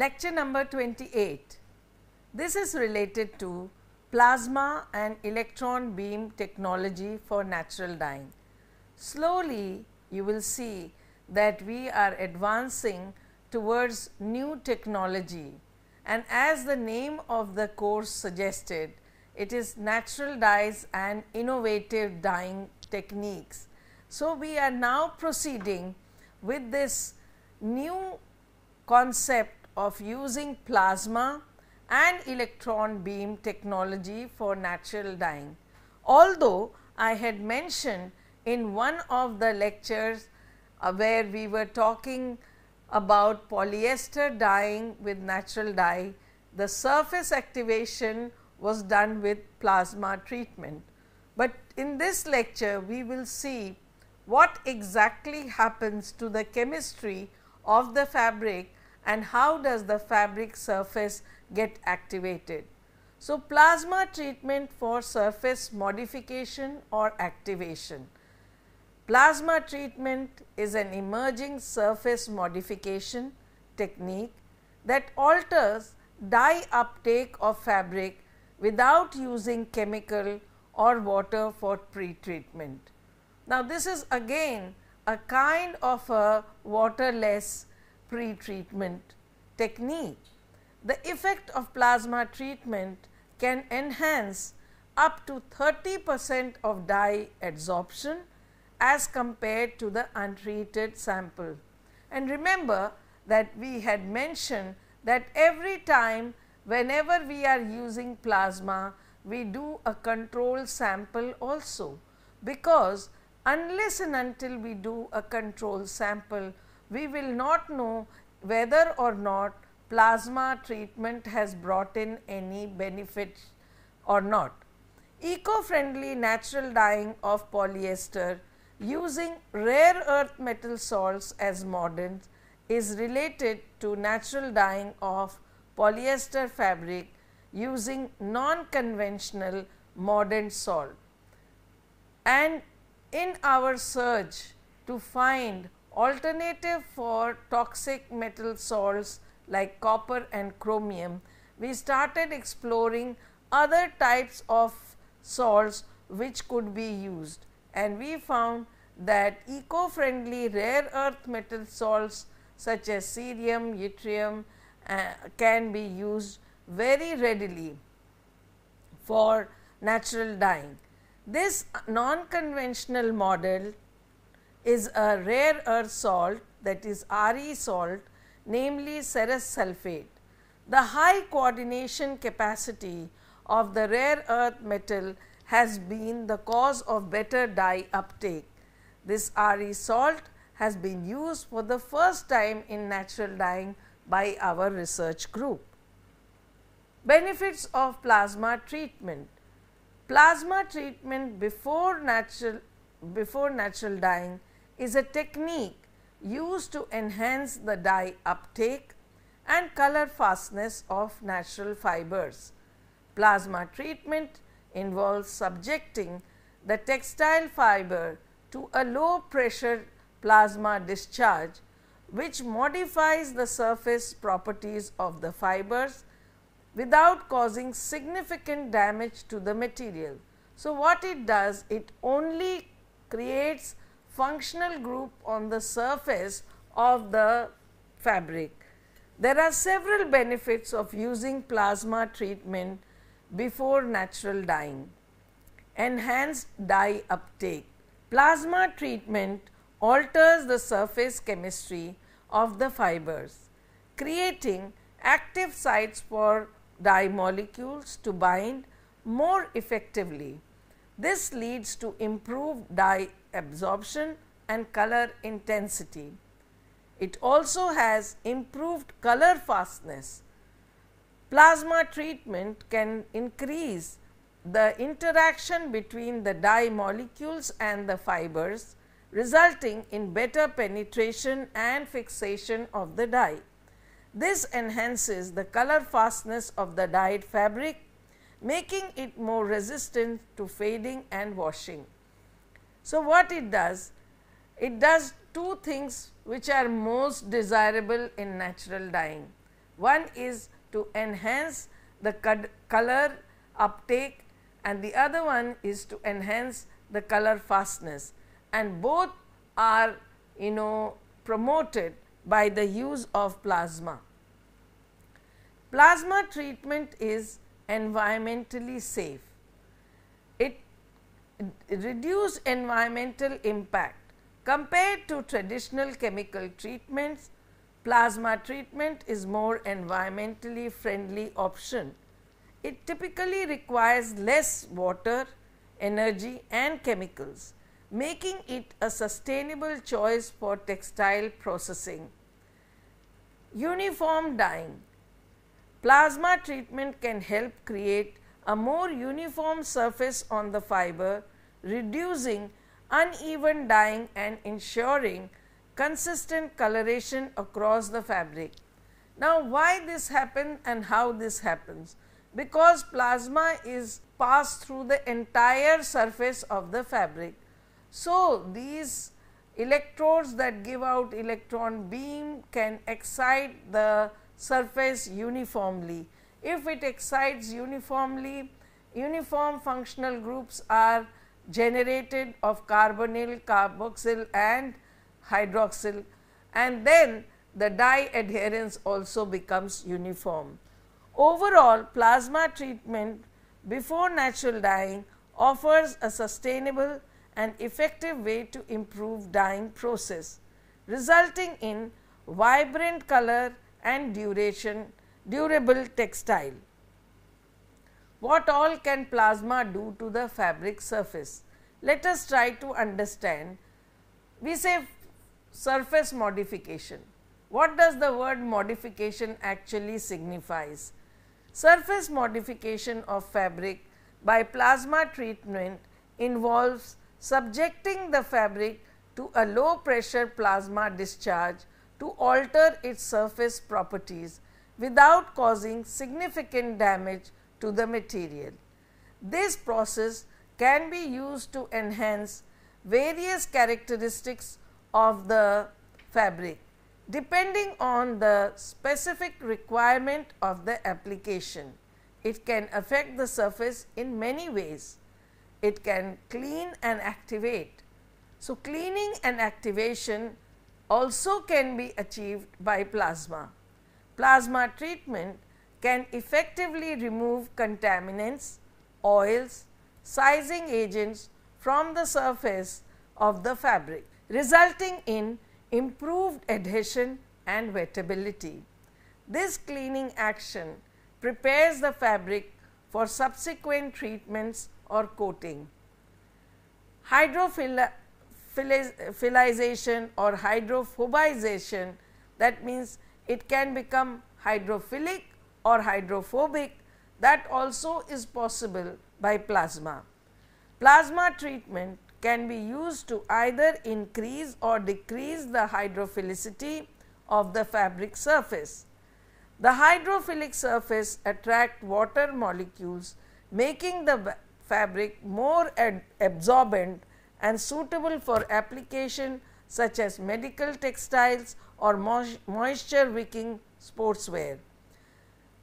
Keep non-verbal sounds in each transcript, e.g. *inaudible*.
Lecture number 28. This is related to plasma and electron beam technology for natural dyeing. Slowly you will see that we are advancing towards new technology and as the name of the course suggested, it is natural dyes and innovative dyeing techniques. So, we are now proceeding with this new concept of using plasma and electron beam technology for natural dyeing. Although I had mentioned in one of the lectures uh, where we were talking about polyester dyeing with natural dye, the surface activation was done with plasma treatment. But in this lecture, we will see what exactly happens to the chemistry of the fabric and how does the fabric surface get activated. So, plasma treatment for surface modification or activation. Plasma treatment is an emerging surface modification technique that alters dye uptake of fabric without using chemical or water for pre-treatment. Now, this is again a kind of a waterless pretreatment technique. The effect of plasma treatment can enhance up to 30 percent of dye adsorption as compared to the untreated sample. And remember that we had mentioned that every time whenever we are using plasma, we do a control sample also because unless and until we do a control sample, we will not know whether or not plasma treatment has brought in any benefit or not. Eco-friendly natural dyeing of polyester using rare earth metal salts as modern is related to natural dyeing of polyester fabric using non-conventional modern salt. And in our search to find alternative for toxic metal salts like copper and chromium, we started exploring other types of salts which could be used and we found that eco-friendly rare earth metal salts such as cerium, yttrium uh, can be used very readily for natural dyeing. This non-conventional model is a rare earth salt that is Re salt namely serous sulphate. The high coordination capacity of the rare earth metal has been the cause of better dye uptake. This Re salt has been used for the first time in natural dyeing by our research group. Benefits of plasma treatment. Plasma treatment before natural before natural dyeing is a technique used to enhance the dye uptake and color fastness of natural fibers. Plasma treatment involves subjecting the textile fiber to a low pressure plasma discharge which modifies the surface properties of the fibers without causing significant damage to the material. So, what it does it only creates functional group on the surface of the fabric. There are several benefits of using plasma treatment before natural dyeing. Enhanced dye uptake. Plasma treatment alters the surface chemistry of the fibers, creating active sites for dye molecules to bind more effectively. This leads to improved dye absorption and color intensity. It also has improved color fastness. Plasma treatment can increase the interaction between the dye molecules and the fibers resulting in better penetration and fixation of the dye. This enhances the color fastness of the dyed fabric making it more resistant to fading and washing. So, what it does? It does two things which are most desirable in natural dyeing. One is to enhance the color uptake and the other one is to enhance the color fastness and both are you know promoted by the use of plasma. Plasma treatment is environmentally safe reduce environmental impact compared to traditional chemical treatments plasma treatment is more environmentally friendly option. It typically requires less water, energy and chemicals, making it a sustainable choice for textile processing. Uniform dyeing. Plasma treatment can help create a more uniform surface on the fiber, reducing uneven dyeing and ensuring consistent coloration across the fabric. Now, why this happens and how this happens? Because plasma is passed through the entire surface of the fabric. So, these electrodes that give out electron beam can excite the surface uniformly if it excites uniformly, uniform functional groups are generated of carbonyl, carboxyl and hydroxyl and then the dye adherence also becomes uniform. Overall plasma treatment before natural dyeing offers a sustainable and effective way to improve dyeing process resulting in vibrant color and duration durable textile. What all can plasma do to the fabric surface? Let us try to understand. We say surface modification. What does the word modification actually signifies? Surface modification of fabric by plasma treatment involves subjecting the fabric to a low pressure plasma discharge to alter its surface properties without causing significant damage to the material. This process can be used to enhance various characteristics of the fabric depending on the specific requirement of the application. It can affect the surface in many ways. It can clean and activate. So, cleaning and activation also can be achieved by plasma plasma treatment can effectively remove contaminants, oils, sizing agents from the surface of the fabric, resulting in improved adhesion and wettability. This cleaning action prepares the fabric for subsequent treatments or coating. Hydrophilization or hydrophobization that means it can become hydrophilic or hydrophobic that also is possible by plasma. Plasma treatment can be used to either increase or decrease the hydrophilicity of the fabric surface. The hydrophilic surface attract water molecules making the fabric more absorbent and suitable for application such as medical textiles or moisture wicking sportswear.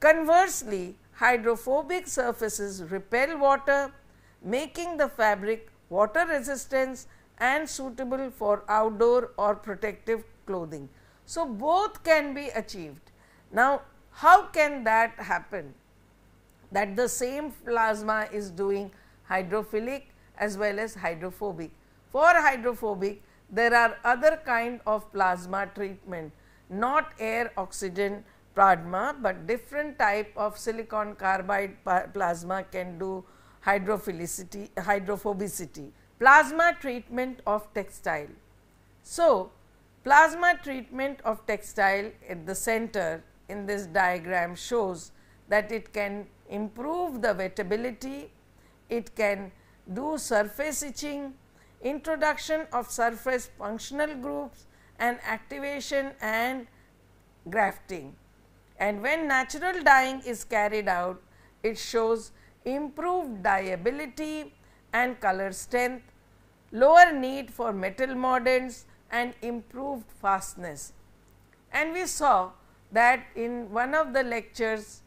Conversely, hydrophobic surfaces repel water, making the fabric water resistant and suitable for outdoor or protective clothing. So, both can be achieved. Now, how can that happen? That the same plasma is doing hydrophilic as well as hydrophobic. For hydrophobic, there are other kind of plasma treatment, not air oxygen plasma, but different type of silicon carbide plasma can do hydrophilicity, hydrophobicity. Plasma treatment of textile. So, plasma treatment of textile at the center in this diagram shows that it can improve the wettability, it can do surface itching, introduction of surface functional groups and activation and grafting. And when natural dyeing is carried out, it shows improved dyeability and color strength, lower need for metal mordants and improved fastness. And we saw that in one of the lectures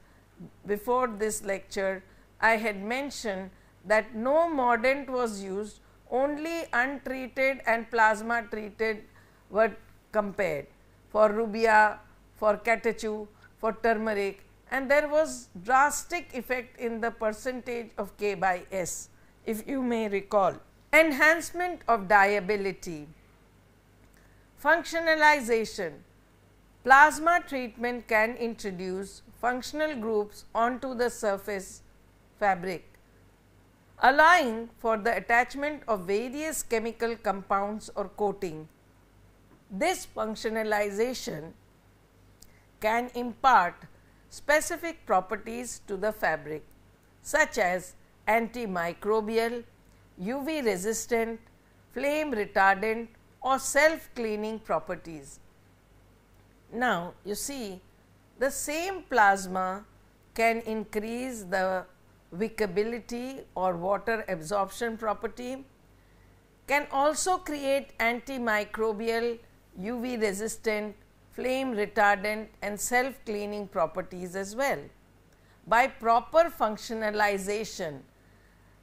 before this lecture, I had mentioned that no mordant was used only untreated and plasma treated were compared for rubia, for catechu, for turmeric and there was drastic effect in the percentage of K by S if you may recall. Enhancement of diability, functionalization, plasma treatment can introduce functional groups onto the surface fabric allowing for the attachment of various chemical compounds or coating. This functionalization can impart specific properties to the fabric such as antimicrobial, UV resistant, flame retardant or self cleaning properties. Now, you see the same plasma can increase the wickability or water absorption property, can also create antimicrobial, UV resistant, flame retardant and self cleaning properties as well by proper functionalization.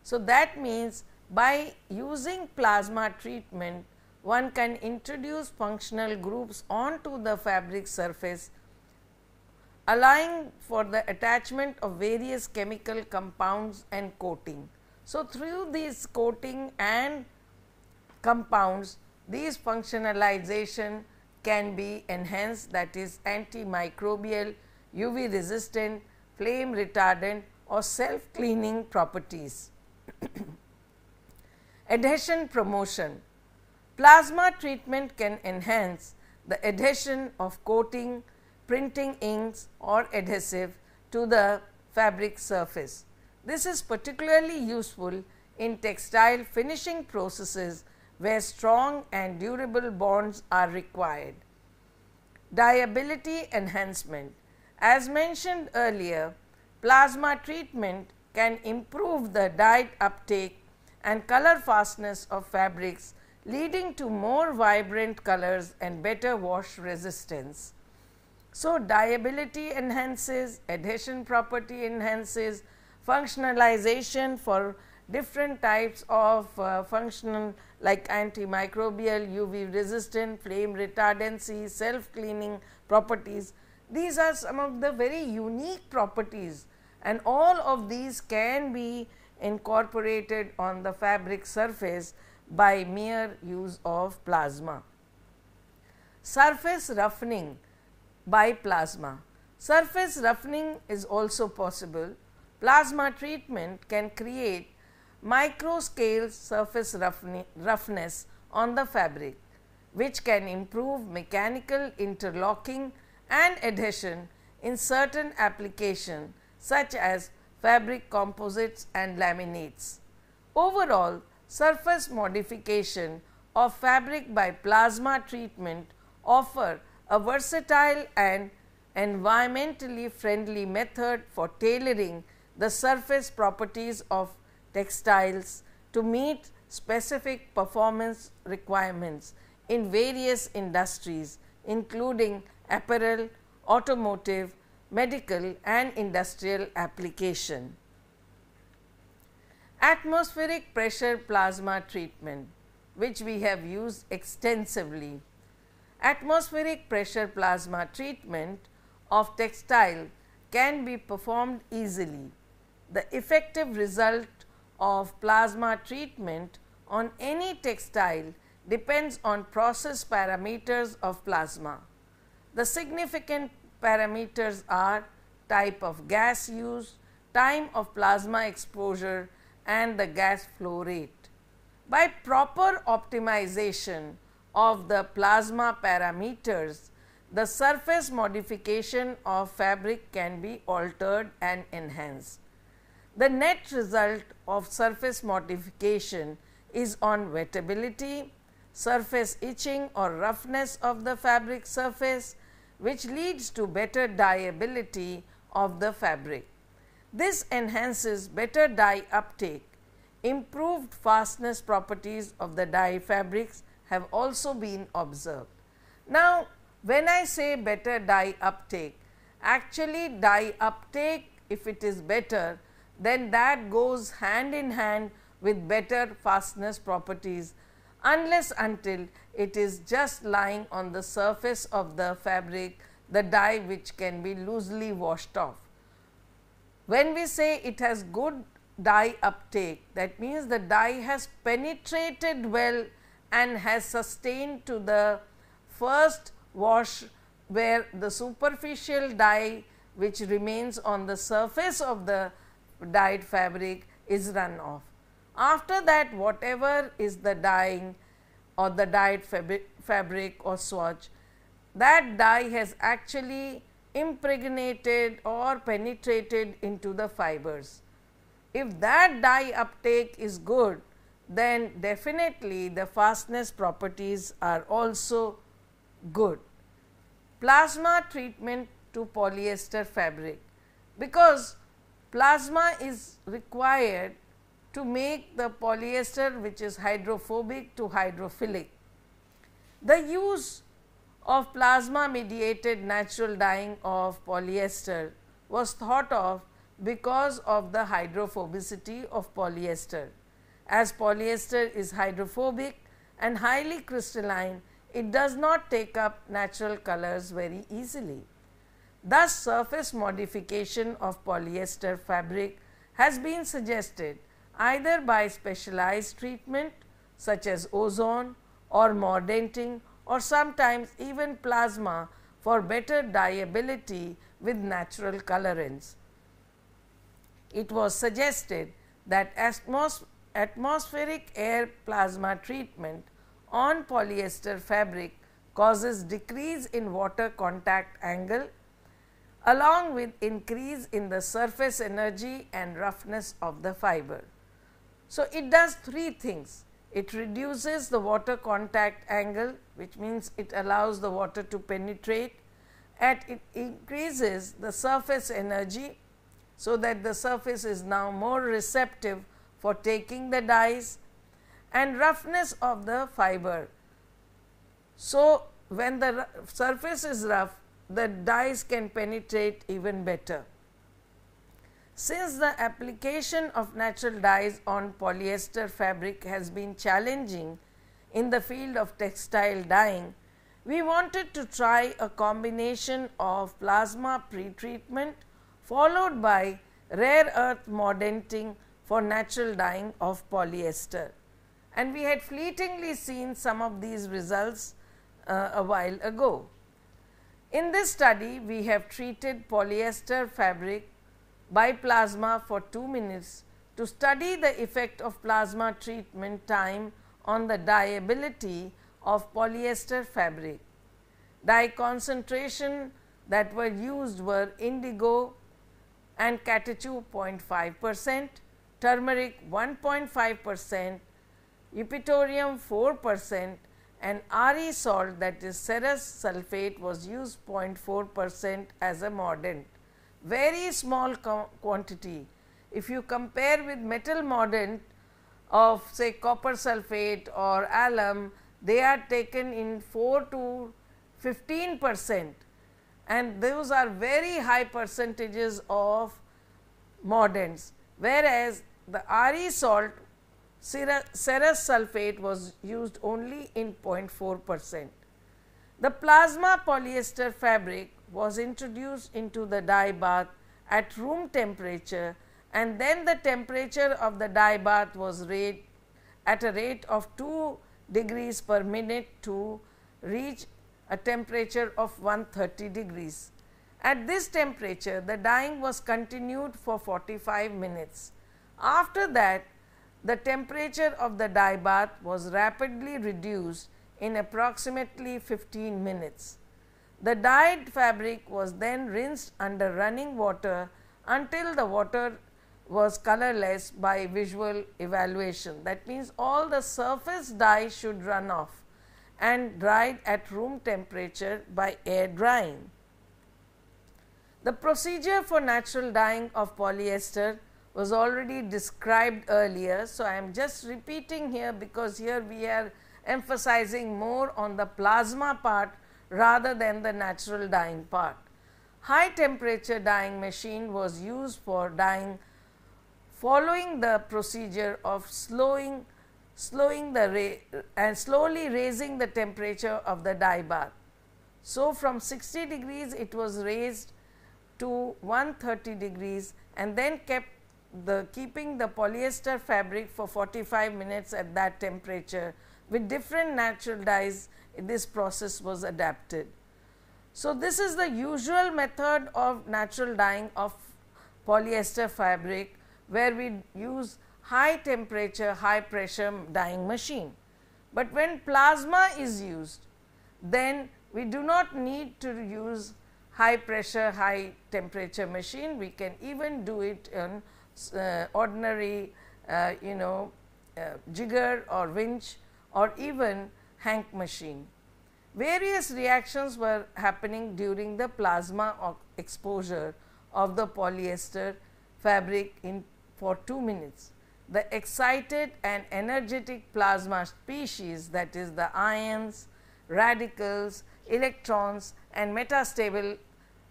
So, that means by using plasma treatment one can introduce functional groups onto the fabric surface allowing for the attachment of various chemical compounds and coating. So, through these coating and compounds, these functionalization can be enhanced that is antimicrobial, UV resistant, flame retardant or self cleaning properties. *clears throat* adhesion promotion. Plasma treatment can enhance the adhesion of coating, printing inks or adhesive to the fabric surface. This is particularly useful in textile finishing processes where strong and durable bonds are required. Dyeability enhancement. As mentioned earlier, plasma treatment can improve the dye uptake and color fastness of fabrics leading to more vibrant colors and better wash resistance. So, dyeability enhances, adhesion property enhances, functionalization for different types of uh, functional like antimicrobial, UV resistant, flame retardancy, self cleaning properties. These are some of the very unique properties and all of these can be incorporated on the fabric surface by mere use of plasma. Surface roughening by plasma. Surface roughening is also possible. Plasma treatment can create micro scale surface roughness on the fabric, which can improve mechanical interlocking and adhesion in certain applications, such as fabric composites and laminates. Overall, surface modification of fabric by plasma treatment offer a versatile and environmentally friendly method for tailoring the surface properties of textiles to meet specific performance requirements in various industries including apparel, automotive, medical and industrial application. Atmospheric pressure plasma treatment which we have used extensively atmospheric pressure plasma treatment of textile can be performed easily. The effective result of plasma treatment on any textile depends on process parameters of plasma. The significant parameters are type of gas used, time of plasma exposure and the gas flow rate. By proper optimization, of the plasma parameters, the surface modification of fabric can be altered and enhanced. The net result of surface modification is on wettability, surface itching or roughness of the fabric surface, which leads to better dyeability of the fabric. This enhances better dye uptake, improved fastness properties of the dye fabrics have also been observed. Now, when I say better dye uptake, actually dye uptake if it is better then that goes hand in hand with better fastness properties unless until it is just lying on the surface of the fabric the dye which can be loosely washed off. When we say it has good dye uptake that means the dye has penetrated well and has sustained to the first wash where the superficial dye which remains on the surface of the dyed fabric is run off. After that whatever is the dyeing or the dyed fabric, or swatch that dye has actually impregnated or penetrated into the fibers. If that dye uptake is good then definitely the fastness properties are also good. Plasma treatment to polyester fabric because plasma is required to make the polyester which is hydrophobic to hydrophilic. The use of plasma mediated natural dyeing of polyester was thought of because of the hydrophobicity of polyester. As polyester is hydrophobic and highly crystalline, it does not take up natural colors very easily. Thus, surface modification of polyester fabric has been suggested either by specialized treatment such as ozone or mordanting or sometimes even plasma for better dyeability with natural colorants. It was suggested that most atmospheric air plasma treatment on polyester fabric causes decrease in water contact angle along with increase in the surface energy and roughness of the fiber. So, it does three things. It reduces the water contact angle which means it allows the water to penetrate and it increases the surface energy. So, that the surface is now more receptive for taking the dyes and roughness of the fiber. So, when the surface is rough, the dyes can penetrate even better. Since the application of natural dyes on polyester fabric has been challenging in the field of textile dyeing, we wanted to try a combination of plasma pretreatment followed by rare earth modenting for natural dyeing of polyester. And we had fleetingly seen some of these results uh, a while ago. In this study, we have treated polyester fabric by plasma for 2 minutes to study the effect of plasma treatment time on the dyeability of polyester fabric. Dye concentration that were used were indigo and catechu 0.5 percent, turmeric 1.5 percent, epitorium 4 percent and RE salt that is serous sulphate was used 0.4 percent as a mordant. Very small quantity. If you compare with metal mordant of say copper sulphate or alum, they are taken in 4 to 15 percent and those are very high percentages of mordants whereas the Re salt serous sulphate was used only in 0.4 percent. The plasma polyester fabric was introduced into the dye bath at room temperature and then the temperature of the dye bath was rate at a rate of 2 degrees per minute to reach a temperature of 130 degrees. At this temperature, the dyeing was continued for 45 minutes. After that, the temperature of the dye bath was rapidly reduced in approximately 15 minutes. The dyed fabric was then rinsed under running water until the water was colorless by visual evaluation. That means, all the surface dye should run off and dried at room temperature by air drying. The procedure for natural dyeing of polyester was already described earlier. So, I am just repeating here because here we are emphasizing more on the plasma part rather than the natural dyeing part. High temperature dyeing machine was used for dyeing following the procedure of slowing slowing the ray, and slowly raising the temperature of the dye bath. So, from 60 degrees it was raised to 130 degrees and then kept the keeping the polyester fabric for 45 minutes at that temperature with different natural dyes this process was adapted. So, this is the usual method of natural dyeing of polyester fabric where we use high temperature high pressure dyeing machine. But when plasma is used then we do not need to use high pressure high temperature machine we can even do it in uh, ordinary uh, you know uh, jigger or winch or even Hank machine. Various reactions were happening during the plasma exposure of the polyester fabric in for 2 minutes. The excited and energetic plasma species that is the ions, radicals, electrons and metastable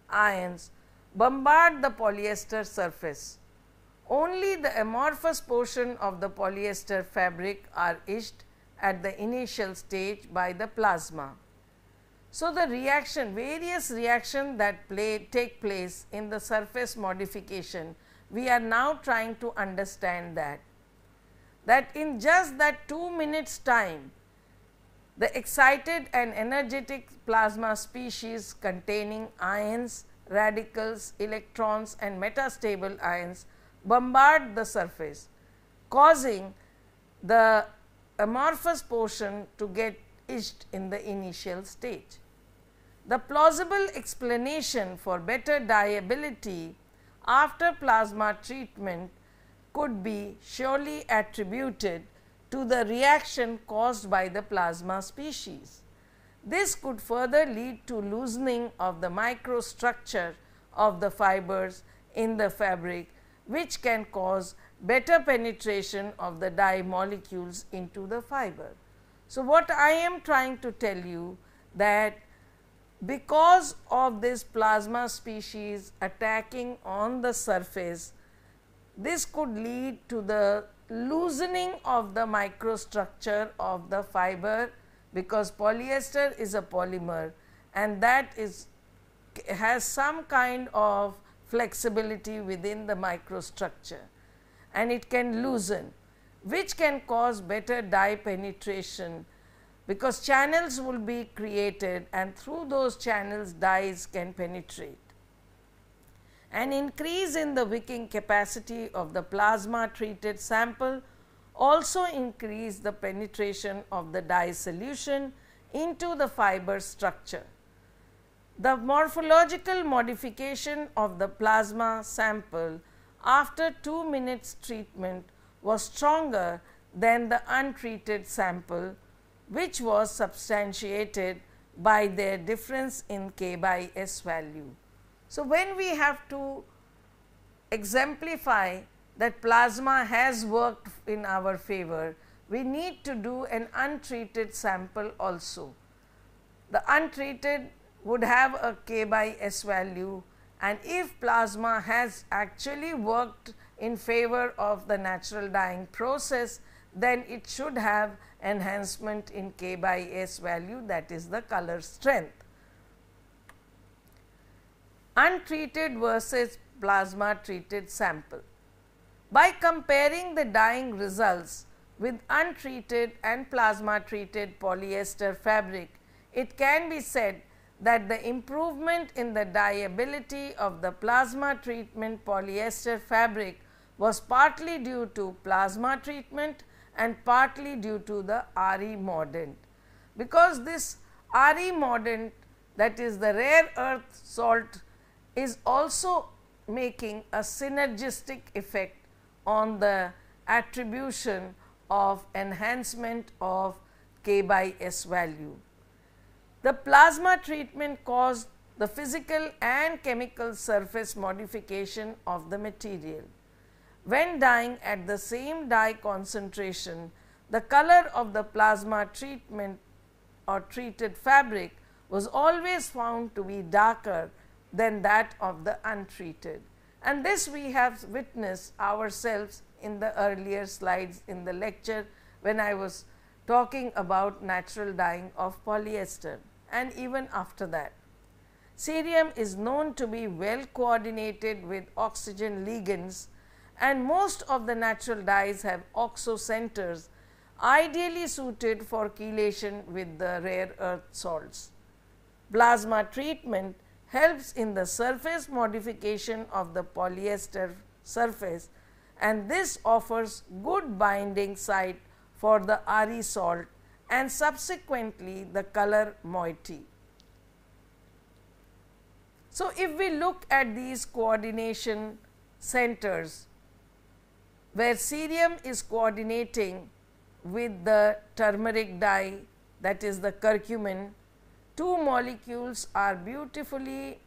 ions bombard the polyester surface. Only the amorphous portion of the polyester fabric are etched at the initial stage by the plasma. So, the reaction various reaction that play, take place in the surface modification we are now trying to understand that that in just that 2 minutes time the excited and energetic plasma species containing ions radicals electrons and metastable ions bombard the surface, causing the amorphous portion to get etched in the initial stage. The plausible explanation for better dyeability after plasma treatment could be surely attributed to the reaction caused by the plasma species. This could further lead to loosening of the microstructure of the fibers in the fabric which can cause better penetration of the dye molecules into the fiber. So, what I am trying to tell you that because of this plasma species attacking on the surface, this could lead to the loosening of the microstructure of the fiber because polyester is a polymer and that is has some kind of flexibility within the microstructure and it can loosen which can cause better dye penetration because channels will be created and through those channels dyes can penetrate. An increase in the wicking capacity of the plasma treated sample also increase the penetration of the dye solution into the fiber structure. The morphological modification of the plasma sample after 2 minutes treatment was stronger than the untreated sample, which was substantiated by their difference in k by s value. So, when we have to exemplify that plasma has worked in our favor, we need to do an untreated sample also. The untreated would have a k by s value and if plasma has actually worked in favor of the natural dying process then it should have enhancement in k by s value that is the color strength. Untreated versus plasma treated sample. By comparing the dyeing results with untreated and plasma treated polyester fabric, it can be said that the improvement in the dyeability of the plasma treatment polyester fabric was partly due to plasma treatment and partly due to the RE mordant. Because this RE mordant that is the rare earth salt is also making a synergistic effect on the attribution of enhancement of K by S value. The plasma treatment caused the physical and chemical surface modification of the material. When dyeing at the same dye concentration, the color of the plasma treatment or treated fabric was always found to be darker than that of the untreated. And this we have witnessed ourselves in the earlier slides in the lecture when I was talking about natural dyeing of polyester and even after that. Cerium is known to be well coordinated with oxygen ligands and most of the natural dyes have oxo centers ideally suited for chelation with the rare earth salts. Plasma treatment helps in the surface modification of the polyester surface and this offers good binding site for the RE salt and subsequently the color moiety. So, if we look at these coordination centers where cerium is coordinating with the turmeric dye that is the curcumin, two molecules are beautifully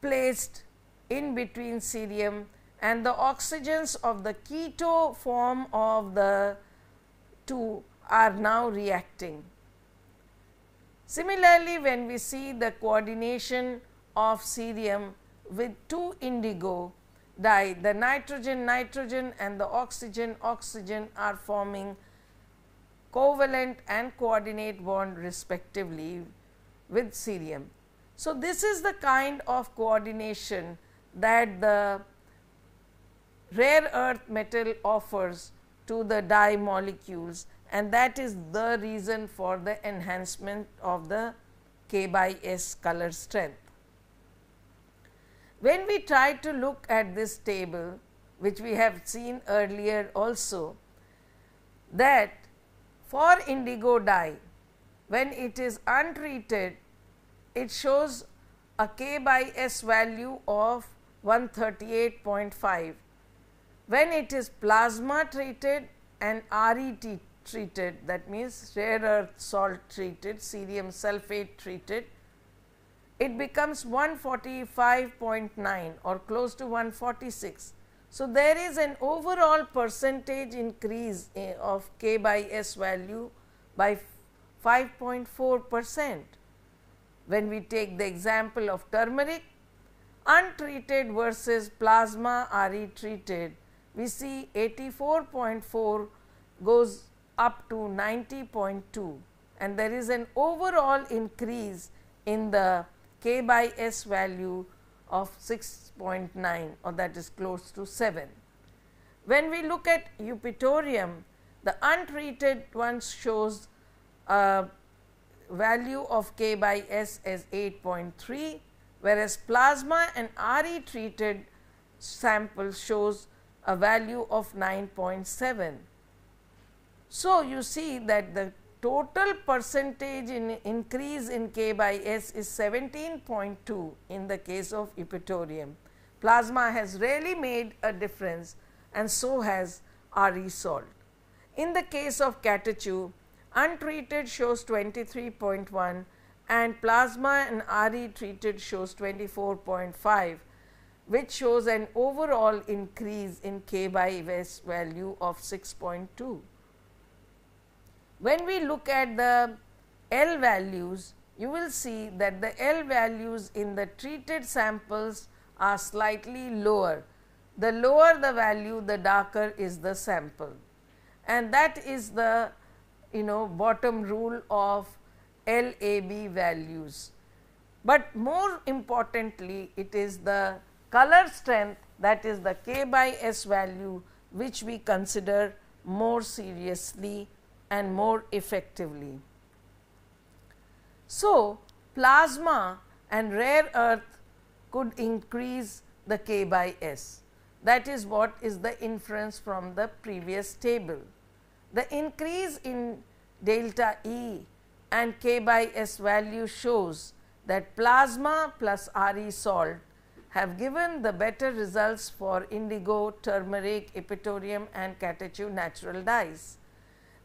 placed in between cerium and the oxygens of the keto form of the two are now reacting. Similarly, when we see the coordination of cerium with 2 indigo dye, the nitrogen nitrogen and the oxygen oxygen are forming covalent and coordinate bond respectively with cerium. So, this is the kind of coordination that the rare earth metal offers to the dye molecules and that is the reason for the enhancement of the k by s color strength. When we try to look at this table which we have seen earlier also that for indigo dye when it is untreated it shows a k by s value of 138.5 when it is plasma treated and RET treated that means rare earth salt treated, cerium sulfate treated, it becomes 145.9 or close to 146. So, there is an overall percentage increase eh, of k by s value by 5.4 percent. When we take the example of turmeric, untreated versus plasma RE treated, we see 84.4 goes up to 90.2 and there is an overall increase in the k by s value of 6.9 or that is close to 7. When we look at eupatorium, the untreated ones shows a value of k by s as 8.3, whereas plasma and RE treated sample shows a value of 9.7. So, you see that the total percentage in increase in K by S is 17.2 in the case of epitorium. Plasma has really made a difference and so has RE salt. In the case of catechu, untreated shows 23.1 and plasma and RE treated shows 24.5 which shows an overall increase in k by s value of 6.2. When we look at the L values, you will see that the L values in the treated samples are slightly lower. The lower the value, the darker is the sample. And that is the you know bottom rule of LAB values. But more importantly, it is the color strength that is the k by s value which we consider more seriously and more effectively. So, plasma and rare earth could increase the k by s that is what is the inference from the previous table. The increase in delta E and k by s value shows that plasma plus Re salt have given the better results for indigo, turmeric, epitorium and catechu natural dyes.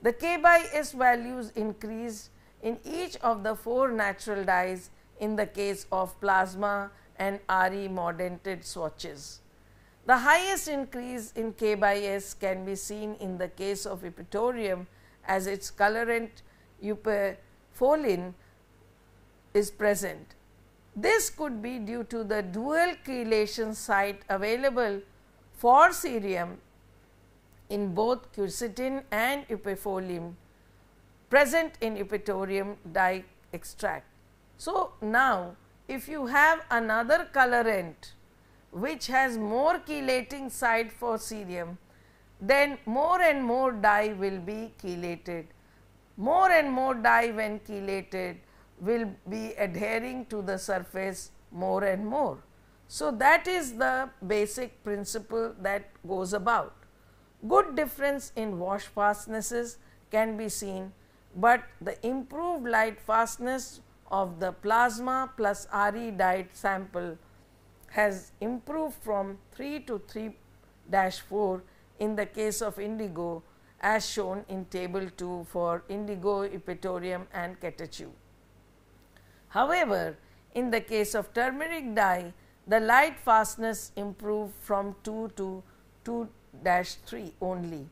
The K by S values increased in each of the four natural dyes in the case of plasma and RE mordanted swatches. The highest increase in K by S can be seen in the case of epitorium as its colorant euperfolin is present. This could be due to the dual chelation site available for cerium in both quercetin and epifolium present in epitorium dye extract. So, now if you have another colorant which has more chelating site for cerium, then more and more dye will be chelated. More and more dye when chelated will be adhering to the surface more and more. So, that is the basic principle that goes about. Good difference in wash fastnesses can be seen, but the improved light fastness of the plasma plus RE dyed sample has improved from 3 to 3 dash 4 in the case of indigo as shown in table 2 for indigo, epitorium and catechu. However, in the case of turmeric dye, the light fastness improved from 2 to 2 3 only.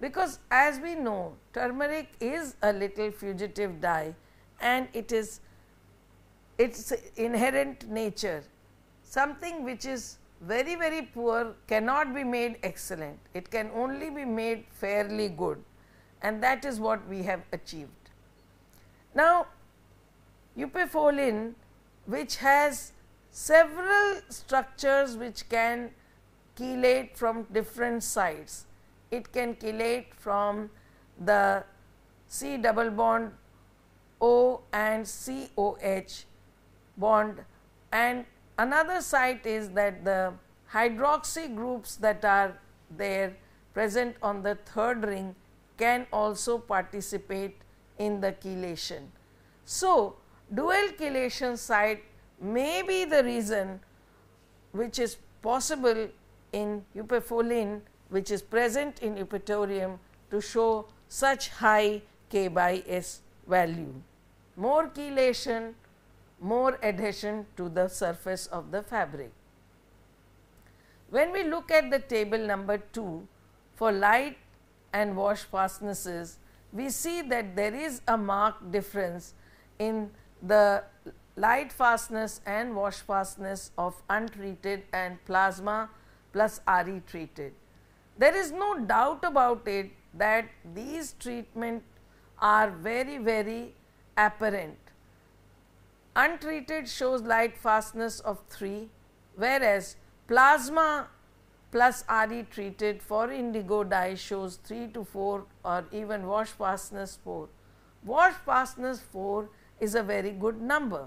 Because as we know turmeric is a little fugitive dye and it is its inherent nature something which is very very poor cannot be made excellent it can only be made fairly good and that is what we have achieved. Now, Upifolin which has several structures which can chelate from different sites. It can chelate from the C double bond O and COH bond and another site is that the hydroxy groups that are there present on the third ring can also participate in the chelation. So, dual chelation site may be the reason which is possible in eupefolin which is present in eupatorium to show such high k by s value. More chelation, more adhesion to the surface of the fabric. When we look at the table number 2 for light and wash fastnesses, we see that there is a marked difference in the light fastness and wash fastness of untreated and plasma plus RE treated. There is no doubt about it that these treatment are very very apparent. Untreated shows light fastness of 3 whereas plasma plus RE treated for indigo dye shows 3 to 4 or even wash fastness 4. Wash fastness 4 is a very good number.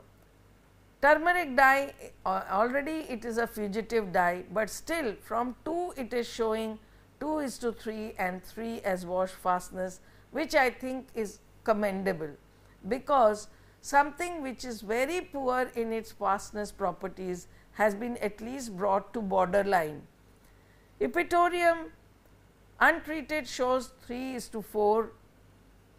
Turmeric dye already it is a fugitive dye, but still from 2 it is showing 2 is to 3 and 3 as wash fastness which I think is commendable because something which is very poor in its fastness properties has been at least brought to borderline. Epitorium untreated shows 3 is to 4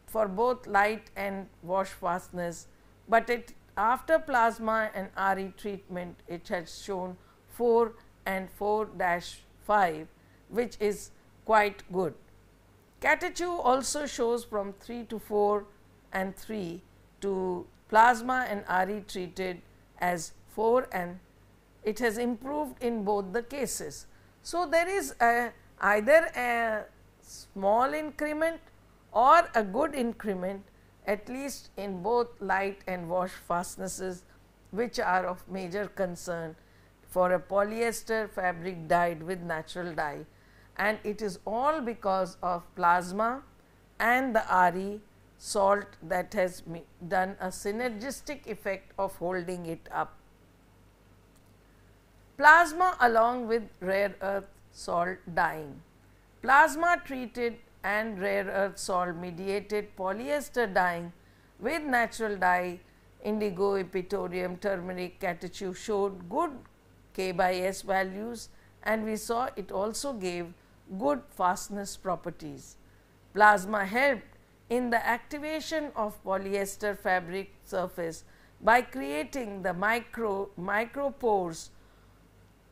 for both light and wash fastness, but it after plasma and RE treatment it has shown 4 and 4 dash 5 which is quite good. Catechu also shows from 3 to 4 and 3 to plasma and RE treated as 4 and it has improved in both the cases. So, there is a, either a small increment or a good increment at least in both light and wash fastnesses which are of major concern for a polyester fabric dyed with natural dye and it is all because of plasma and the RE salt that has done a synergistic effect of holding it up. Plasma along with rare earth salt dyeing. Plasma treated and rare earth salt mediated polyester dyeing with natural dye indigo, epitorium, turmeric, catechu showed good K by S values and we saw it also gave good fastness properties. Plasma helped in the activation of polyester fabric surface by creating the micro micropores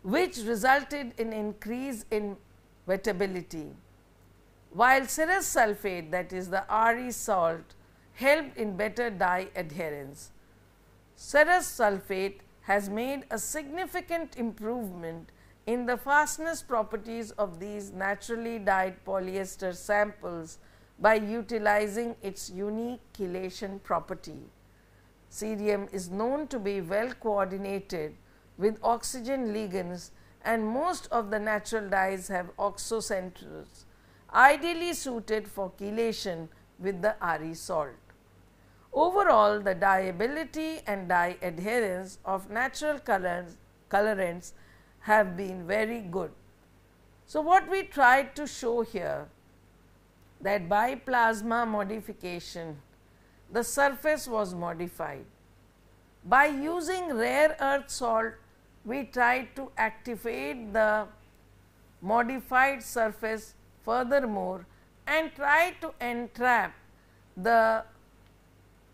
which resulted in increase in wettability while serous sulfate that is the RE salt helped in better dye adherence. Serous sulfate has made a significant improvement in the fastness properties of these naturally dyed polyester samples by utilizing its unique chelation property. Cerium is known to be well coordinated with oxygen ligands and most of the natural dyes have oxocenters ideally suited for chelation with the RE salt. Overall, the dyeability and dye adherence of natural colors, colorants have been very good. So, what we tried to show here that by plasma modification, the surface was modified. By using rare earth salt, we tried to activate the modified surface furthermore and try to entrap the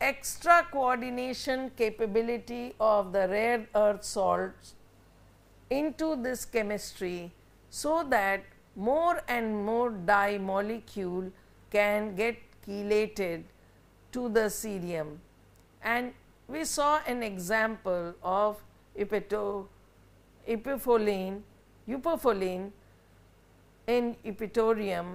extra coordination capability of the rare earth salts into this chemistry so that more and more dye molecule can get chelated to the cerium. And we saw an example of epeto, epifolene, eupofolene in epitorium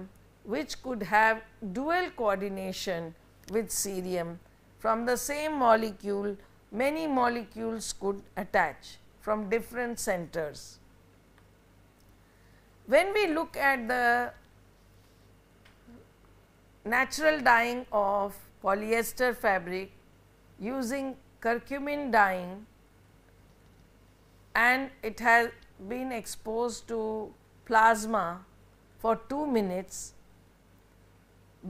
which could have dual coordination with cerium. From the same molecule, many molecules could attach from different centers. When we look at the natural dyeing of polyester fabric using curcumin dyeing and it has been exposed to plasma for 2 minutes.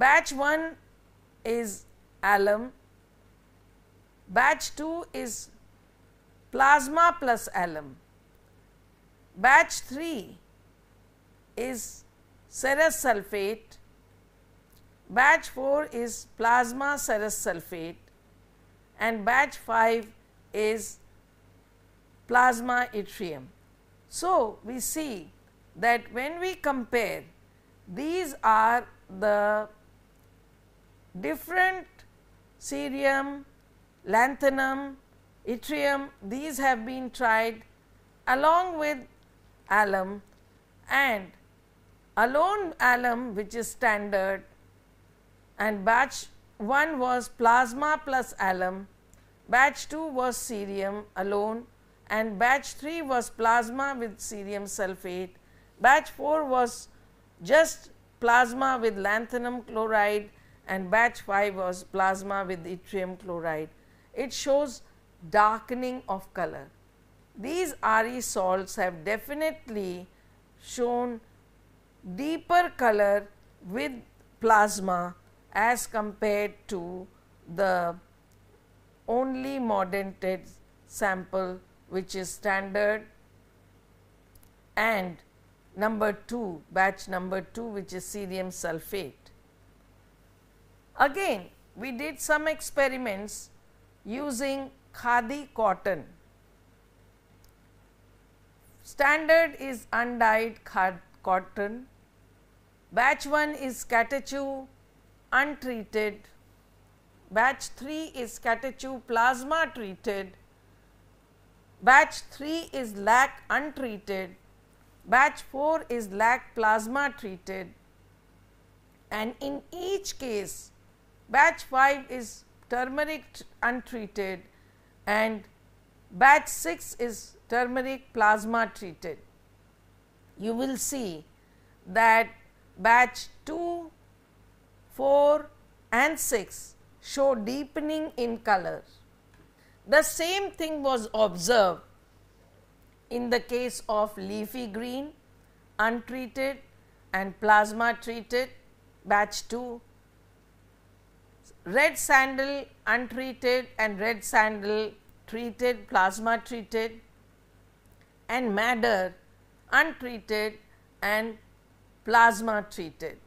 Batch 1 is alum, batch 2 is plasma plus alum, batch 3 is serous sulfate, batch 4 is plasma serous sulfate and batch 5 is plasma yttrium. So, we see that when we compare these are the different cerium, lanthanum, yttrium these have been tried along with alum and alone alum which is standard and batch 1 was plasma plus alum, batch 2 was cerium alone and batch 3 was plasma with cerium sulfate Batch 4 was just plasma with lanthanum chloride and batch 5 was plasma with yttrium chloride. It shows darkening of color. These RE salts have definitely shown deeper color with plasma as compared to the only modented sample which is standard and number 2 batch number 2 which is cerium sulfate. Again we did some experiments using khadi cotton. Standard is undyed cotton, batch 1 is catechu untreated, batch 3 is catechu plasma treated, batch 3 is lac untreated Batch 4 is lac plasma treated and in each case batch 5 is turmeric untreated and batch 6 is turmeric plasma treated. You will see that batch 2, 4 and 6 show deepening in color. The same thing was observed in the case of leafy green, untreated and plasma treated batch 2. Red sandal untreated and red sandal treated plasma treated and madder untreated and plasma treated.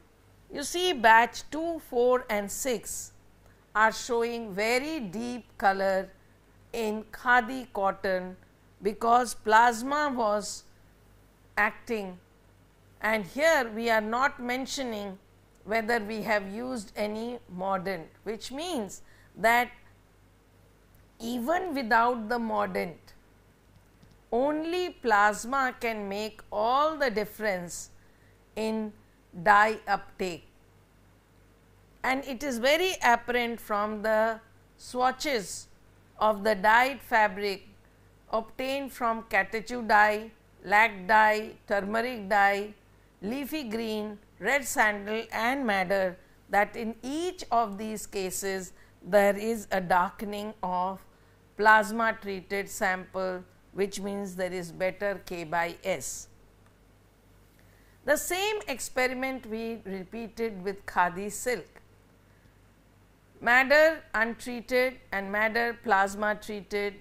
You see batch 2, 4 and 6 are showing very deep color in khadi cotton because plasma was acting and here we are not mentioning whether we have used any mordant which means that even without the mordant only plasma can make all the difference in dye uptake and it is very apparent from the swatches of the dyed fabric obtained from catechu dye, lac dye, turmeric dye, leafy green, red sandal and madder that in each of these cases there is a darkening of plasma treated sample which means there is better K by S. The same experiment we repeated with khadi silk. Madder untreated and madder plasma treated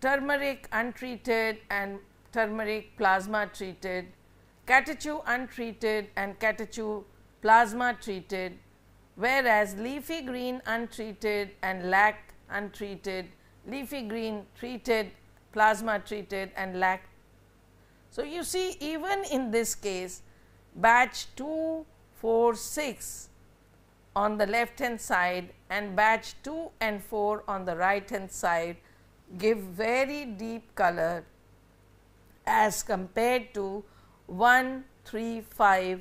turmeric untreated and turmeric plasma treated, catechu untreated and catechu plasma treated, whereas leafy green untreated and lac untreated, leafy green treated, plasma treated and lac. So, you see even in this case batch 2, 4, 6 on the left hand side and batch 2 and 4 on the right hand side give very deep color as compared to 1, 3, 5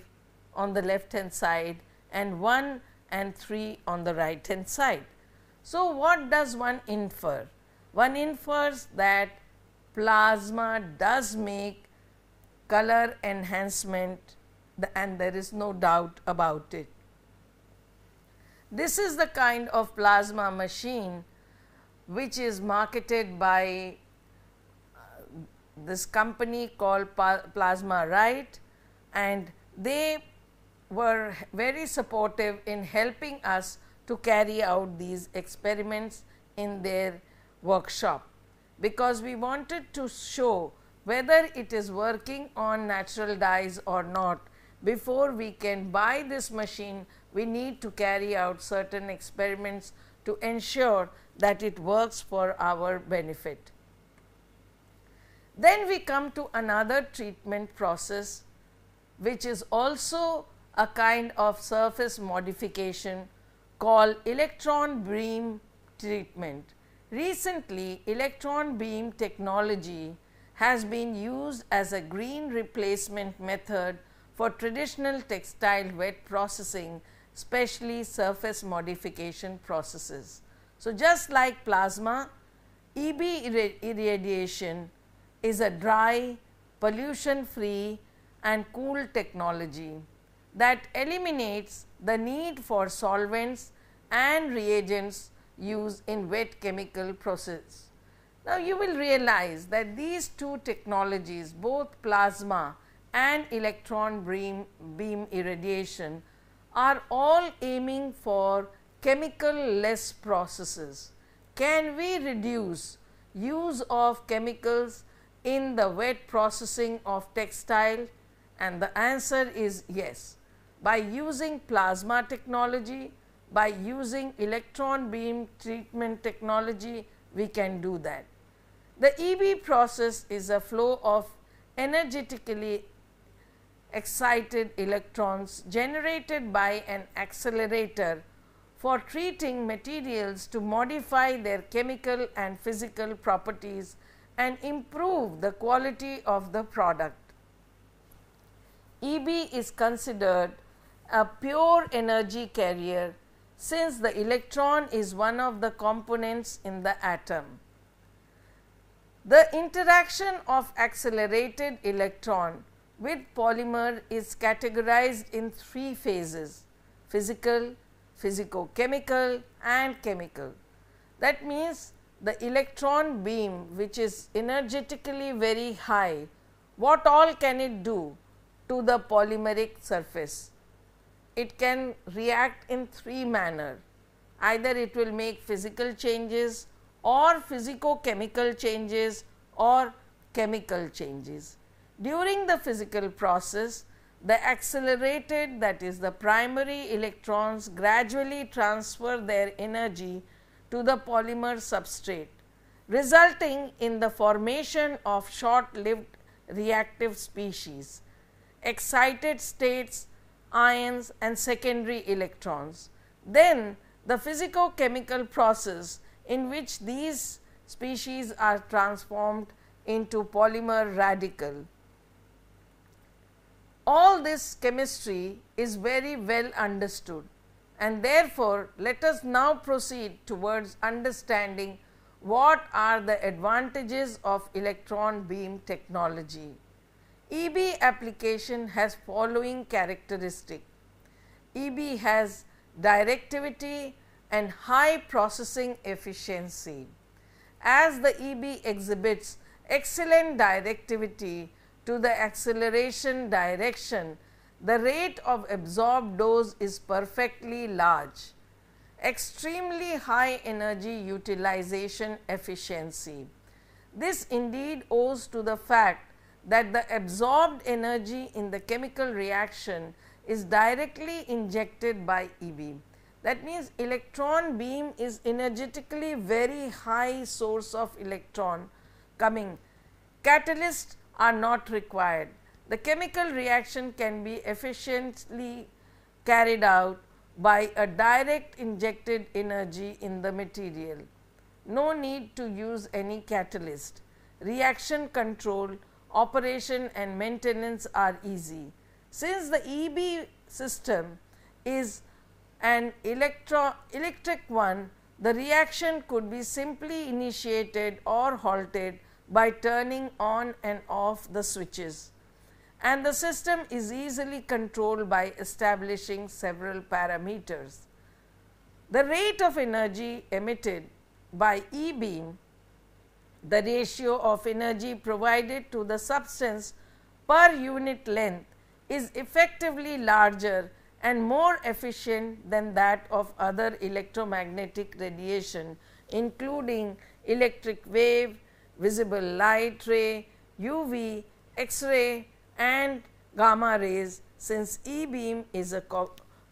on the left hand side and 1 and 3 on the right hand side. So, what does one infer? One infers that plasma does make color enhancement and there is no doubt about it. This is the kind of plasma machine which is marketed by uh, this company called Plasma Right and they were very supportive in helping us to carry out these experiments in their workshop, because we wanted to show whether it is working on natural dyes or not. Before we can buy this machine, we need to carry out certain experiments to ensure that it works for our benefit. Then we come to another treatment process which is also a kind of surface modification called electron beam treatment. Recently, electron beam technology has been used as a green replacement method for traditional textile wet processing, especially surface modification processes. So, just like plasma, EB irradiation is a dry, pollution free and cool technology that eliminates the need for solvents and reagents used in wet chemical process. Now, you will realize that these two technologies both plasma and electron beam, beam irradiation are all aiming for chemical less processes. Can we reduce use of chemicals in the wet processing of textile and the answer is yes. By using plasma technology, by using electron beam treatment technology, we can do that. The EB process is a flow of energetically excited electrons generated by an accelerator for treating materials to modify their chemical and physical properties and improve the quality of the product. EB is considered a pure energy carrier since the electron is one of the components in the atom. The interaction of accelerated electron with polymer is categorized in three phases physical, chemical, and chemical. That means the electron beam which is energetically very high, what all can it do to the polymeric surface? It can react in three manner, either it will make physical changes or physicochemical changes or chemical changes. During the physical process, the accelerated that is the primary electrons gradually transfer their energy to the polymer substrate resulting in the formation of short lived reactive species, excited states, ions and secondary electrons. Then the physicochemical process in which these species are transformed into polymer radical all this chemistry is very well understood and therefore, let us now proceed towards understanding what are the advantages of electron beam technology. EB application has following characteristic. EB has directivity and high processing efficiency. As the EB exhibits excellent directivity, to the acceleration direction, the rate of absorbed dose is perfectly large. Extremely high energy utilization efficiency. This indeed owes to the fact that the absorbed energy in the chemical reaction is directly injected by EB. That means, electron beam is energetically very high source of electron coming. Catalyst are not required. The chemical reaction can be efficiently carried out by a direct injected energy in the material. No need to use any catalyst. Reaction control, operation and maintenance are easy. Since the EB system is an electro electric one, the reaction could be simply initiated or halted by turning on and off the switches and the system is easily controlled by establishing several parameters. The rate of energy emitted by E beam, the ratio of energy provided to the substance per unit length is effectively larger and more efficient than that of other electromagnetic radiation including electric wave, visible light ray, UV, X-ray and gamma rays since E beam is a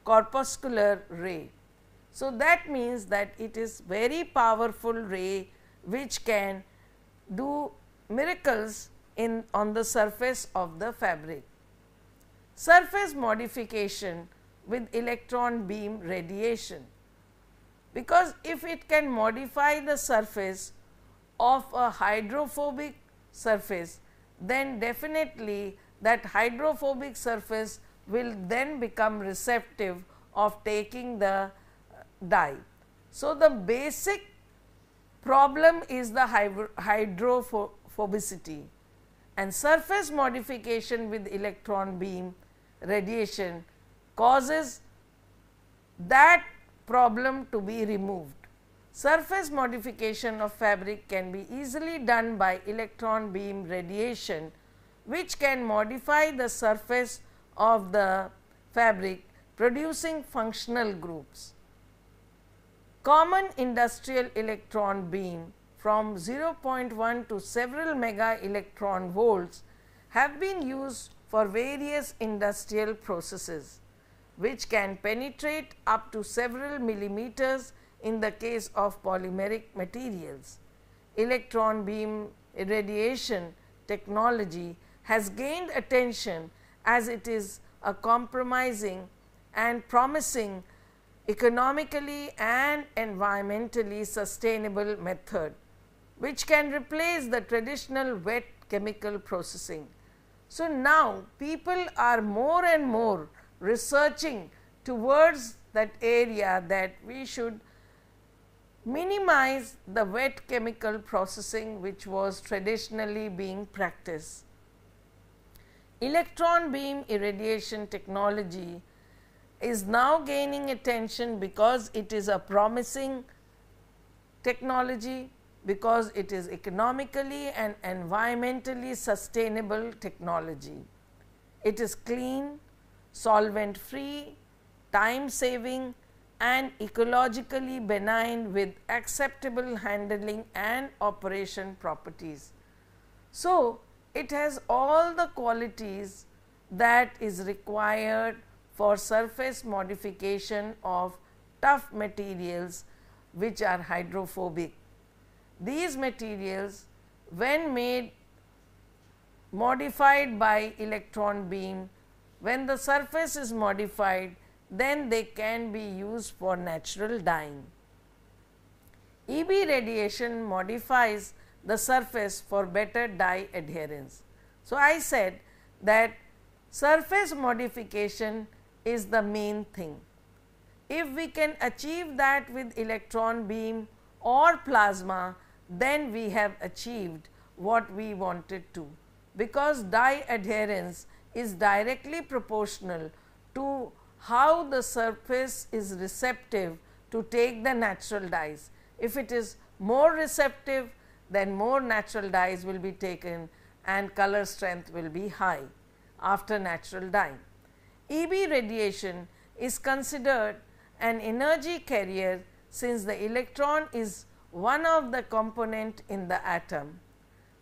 corpuscular ray. So, that means that it is very powerful ray which can do miracles in on the surface of the fabric. Surface modification with electron beam radiation because if it can modify the surface of a hydrophobic surface, then definitely that hydrophobic surface will then become receptive of taking the uh, dye. So, the basic problem is the hydrophobicity and surface modification with electron beam radiation causes that problem to be removed. Surface modification of fabric can be easily done by electron beam radiation which can modify the surface of the fabric producing functional groups. Common industrial electron beam from 0.1 to several mega electron volts have been used for various industrial processes which can penetrate up to several millimeters in the case of polymeric materials. Electron beam irradiation technology has gained attention as it is a compromising and promising economically and environmentally sustainable method, which can replace the traditional wet chemical processing. So, now people are more and more researching towards that area that we should minimize the wet chemical processing which was traditionally being practiced. Electron beam irradiation technology is now gaining attention because it is a promising technology, because it is economically and environmentally sustainable technology. It is clean, solvent free, time saving and ecologically benign with acceptable handling and operation properties. So, it has all the qualities that is required for surface modification of tough materials which are hydrophobic. These materials when made modified by electron beam, when the surface is modified then they can be used for natural dyeing. EB radiation modifies the surface for better dye adherence. So, I said that surface modification is the main thing. If we can achieve that with electron beam or plasma, then we have achieved what we wanted to, because dye adherence is directly proportional to how the surface is receptive to take the natural dyes. If it is more receptive, then more natural dyes will be taken and color strength will be high after natural dye. EB radiation is considered an energy carrier since the electron is one of the component in the atom.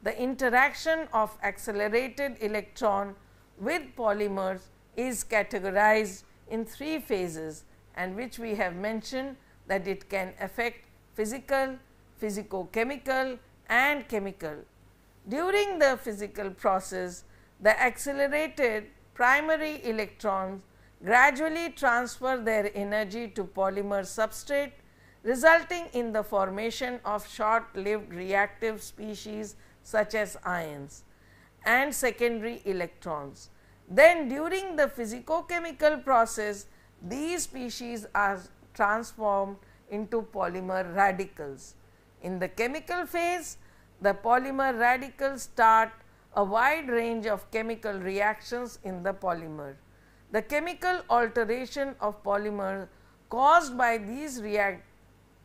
The interaction of accelerated electron with polymers is categorized in three phases and which we have mentioned that it can affect physical, physicochemical and chemical. During the physical process, the accelerated primary electrons gradually transfer their energy to polymer substrate resulting in the formation of short lived reactive species such as ions and secondary electrons. Then during the physicochemical process, these species are transformed into polymer radicals. In the chemical phase, the polymer radicals start a wide range of chemical reactions in the polymer. The chemical alteration of polymer caused by these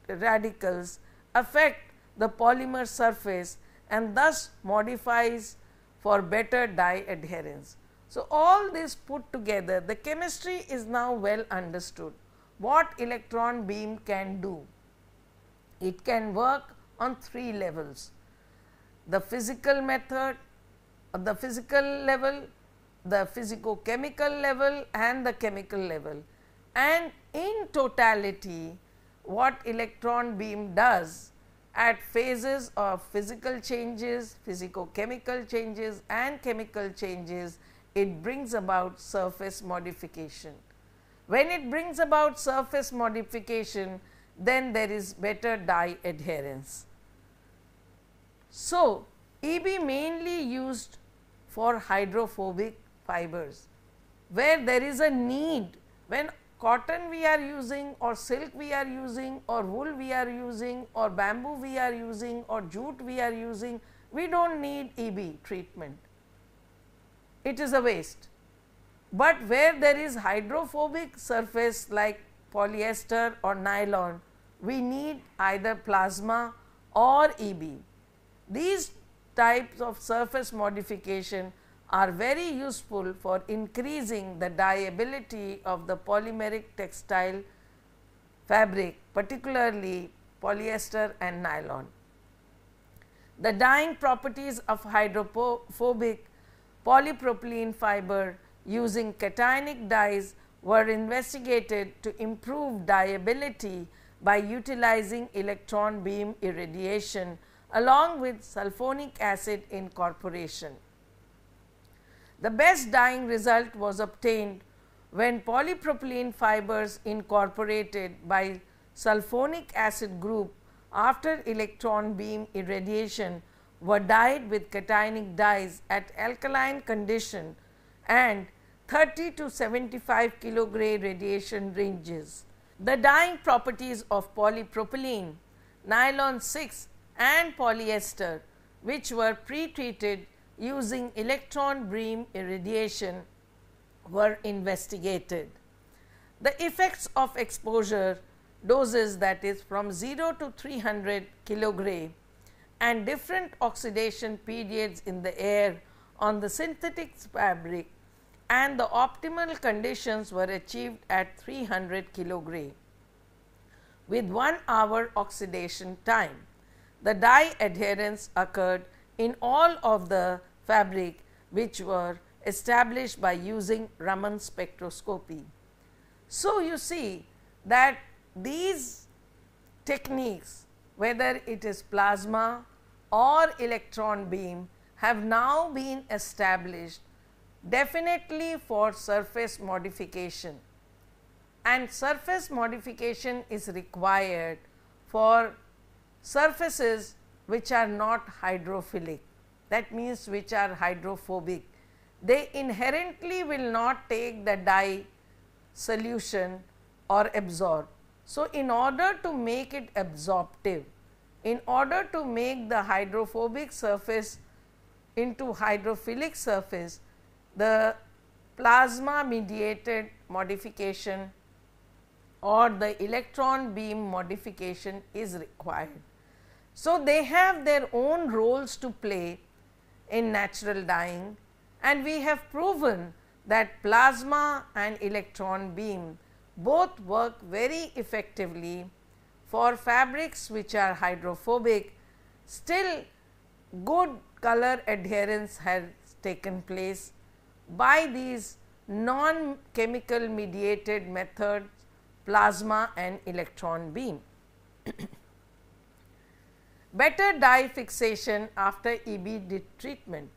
radicals affect the polymer surface and thus modifies for better dye adherence. So, all this put together the chemistry is now well understood. What electron beam can do? It can work on three levels. The physical method, uh, the physical level, the physicochemical level and the chemical level. And in totality what electron beam does at phases of physical changes, physicochemical changes and chemical changes it brings about surface modification. When it brings about surface modification, then there is better dye adherence. So, EB mainly used for hydrophobic fibers, where there is a need when cotton we are using or silk we are using or wool we are using or bamboo we are using or jute we are using, we do not need EB treatment it is a waste. But where there is hydrophobic surface like polyester or nylon, we need either plasma or EB. These types of surface modification are very useful for increasing the dyeability of the polymeric textile fabric particularly polyester and nylon. The dyeing properties of hydrophobic polypropylene fiber using cationic dyes were investigated to improve dyeability by utilizing electron beam irradiation along with sulfonic acid incorporation. The best dyeing result was obtained when polypropylene fibers incorporated by sulfonic acid group after electron beam irradiation were dyed with cationic dyes at alkaline condition and 30 to 75 kilogray radiation ranges. The dyeing properties of polypropylene, nylon 6 and polyester which were pre-treated using electron beam irradiation were investigated. The effects of exposure doses that is from 0 to 300 kilogray and different oxidation periods in the air on the synthetic fabric and the optimal conditions were achieved at 300 kilogray with 1 hour oxidation time. The dye adherence occurred in all of the fabric which were established by using Raman spectroscopy. So, you see that these techniques whether it is plasma or electron beam have now been established definitely for surface modification and surface modification is required for surfaces which are not hydrophilic that means which are hydrophobic. They inherently will not take the dye solution or absorb. So, in order to make it absorptive, in order to make the hydrophobic surface into hydrophilic surface, the plasma mediated modification or the electron beam modification is required. So, they have their own roles to play in natural dyeing and we have proven that plasma and electron beam both work very effectively for fabrics which are hydrophobic still good color adherence has taken place by these non chemical mediated methods plasma and electron beam. *coughs* Better dye fixation after EB treatment.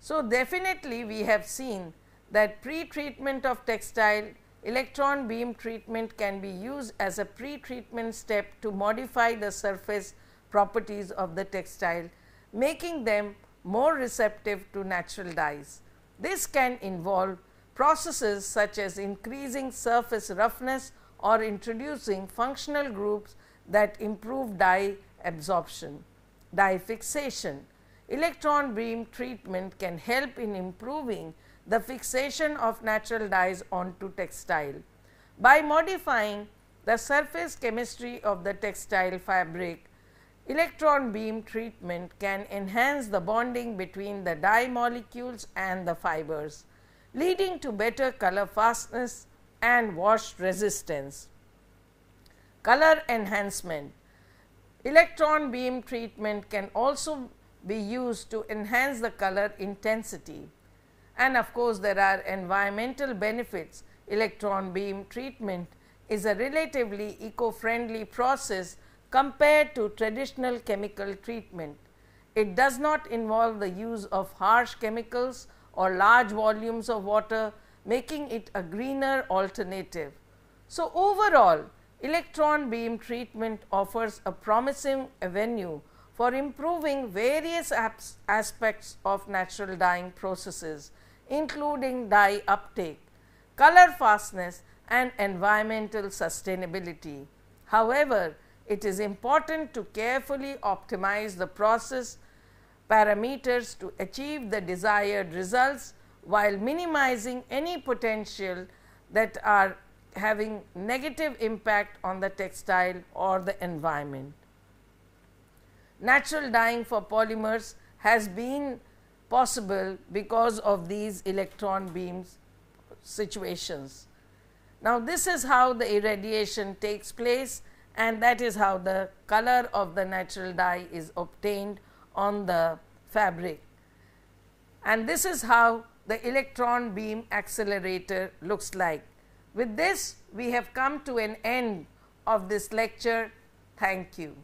So, definitely we have seen that pre-treatment of textile Electron beam treatment can be used as a pre-treatment step to modify the surface properties of the textile, making them more receptive to natural dyes. This can involve processes such as increasing surface roughness or introducing functional groups that improve dye absorption, dye fixation. Electron beam treatment can help in improving the fixation of natural dyes onto textile by modifying the surface chemistry of the textile fabric. Electron beam treatment can enhance the bonding between the dye molecules and the fibers, leading to better color fastness and wash resistance. Color enhancement Electron beam treatment can also be used to enhance the color intensity. And of course, there are environmental benefits. Electron beam treatment is a relatively eco-friendly process compared to traditional chemical treatment. It does not involve the use of harsh chemicals or large volumes of water making it a greener alternative. So, overall electron beam treatment offers a promising avenue for improving various aspects of natural dyeing processes including dye uptake, color fastness and environmental sustainability. However, it is important to carefully optimize the process parameters to achieve the desired results while minimizing any potential that are having negative impact on the textile or the environment. Natural dyeing for polymers has been possible because of these electron beams situations. Now, this is how the irradiation takes place and that is how the color of the natural dye is obtained on the fabric. And this is how the electron beam accelerator looks like. With this, we have come to an end of this lecture. Thank you.